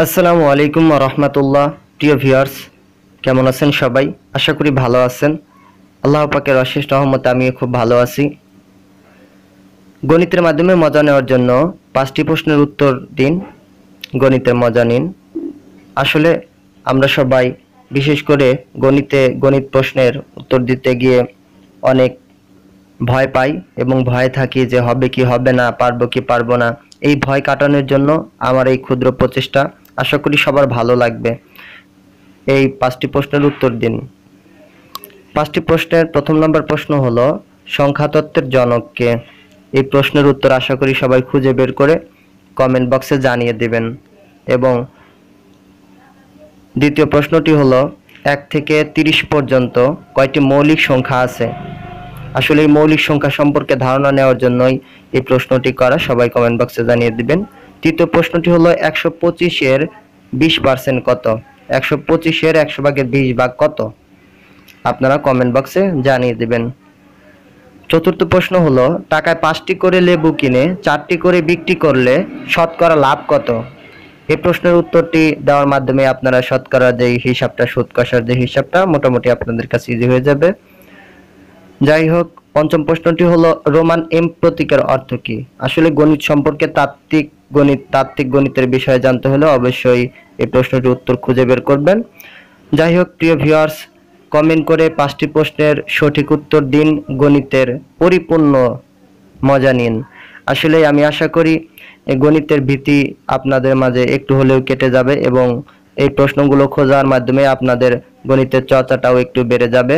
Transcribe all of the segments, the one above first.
আসসালামু আলাইকুম রহমতুল্লাহ প্রিয় ভিউয়ার্স কেমন আছেন সবাই আশা করি ভালো আছেন আল্লাহ পাকের অশেষ রহমতে আমি খুব ভালো আছি গণিতের মাধ্যমে মজা নেওয়ার জন্য পাঁচটি প্রশ্নের উত্তর দিন গণিতের মজা নিন আসলে আমরা সবাই বিশেষ করে গণিতে গণিত প্রশ্নের উত্তর দিতে গিয়ে অনেক ভয় পাই এবং ভয় থাকি যে হবে কি হবে না পারবো কি পারবো না এই ভয় কাটানোর জন্য আমার এই ক্ষুদ্র প্রচেষ্টা আশা করি সবার ভালো লাগবে এই পাঁচটি প্রশ্নের উত্তর দিন পাঁচটি প্রশ্নের প্রথম নম্বর প্রশ্ন হল সংখ্যাতত্ত্বের জনককে এই প্রশ্নের উত্তর আশা করি সবাই খুঁজে বের করে কমেন্ট বক্সে জানিয়ে দেবেন এবং দ্বিতীয় প্রশ্নটি হলো এক থেকে তিরিশ পর্যন্ত কয়টি মৌলিক সংখ্যা আছে আসলে এই মৌলিক সংখ্যা সম্পর্কে ধারণা নেওয়ার জন্যই এই প্রশ্নটি করা সবাই কমেন্ট বক্সে জানিয়ে দিবেন তৃতীয় প্রশ্নটি হলো একশো পঁচিশের বিশ পার্সেন্ট কত একশো পঁচিশের একশো ভাগের বিশ ভাগ কত আপনারা কমেন্ট বক্সে জানিয়ে দেবেন চতুর্থ প্রশ্ন হলো টাকায় পাঁচটি করে লেবু কিনে চারটি করে বিক্রি করলে শতকরা লাভ কত এই প্রশ্নের উত্তরটি দেওয়ার মাধ্যমে আপনারা শতকরা যে হিসাবটা শোধ কষার যে হিসাবটা মোটামুটি আপনাদের কাছে ইজি হয়ে যাবে যাই হোক পঞ্চম প্রশ্নটি হলো রোমান এম প্রতীকের অর্থ কি আসলে গণিত সম্পর্কে তাত্ত্বিক গণিত তাত্ত্বিক গণিতের বিষয়ে জানতে হলে অবশ্যই এই প্রশ্নটির উত্তর খুঁজে বের করবেন যাই হোক প্রিয় ভিউয়ার্স কমেন্ট করে পাঁচটি প্রশ্নের সঠিক উত্তর দিন গণিতের পরিপূর্ণ মজা নিন আসলে আমি আশা করি গণিতের ভীতি আপনাদের মাঝে একটু হলেও কেটে যাবে এবং এই প্রশ্নগুলো খোঁজার মাধ্যমে আপনাদের গণিতের চর্চাটাও একটু বেড়ে যাবে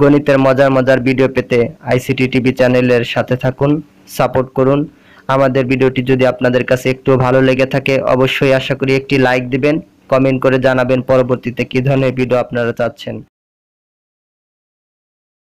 গণিতের মজার মজার ভিডিও পেতে আইসিটি টিভি চ্যানেলের সাথে থাকুন সাপোর্ট করুন আমাদের ভিডিওটি যদি আপনাদের কাছে একটু ভালো লেগে থাকে অবশ্যই আশা করি একটি লাইক দিবেন কমেন্ট করে জানাবেন পরবর্তীতে কী ধরনের ভিডিও আপনারা চাচ্ছেন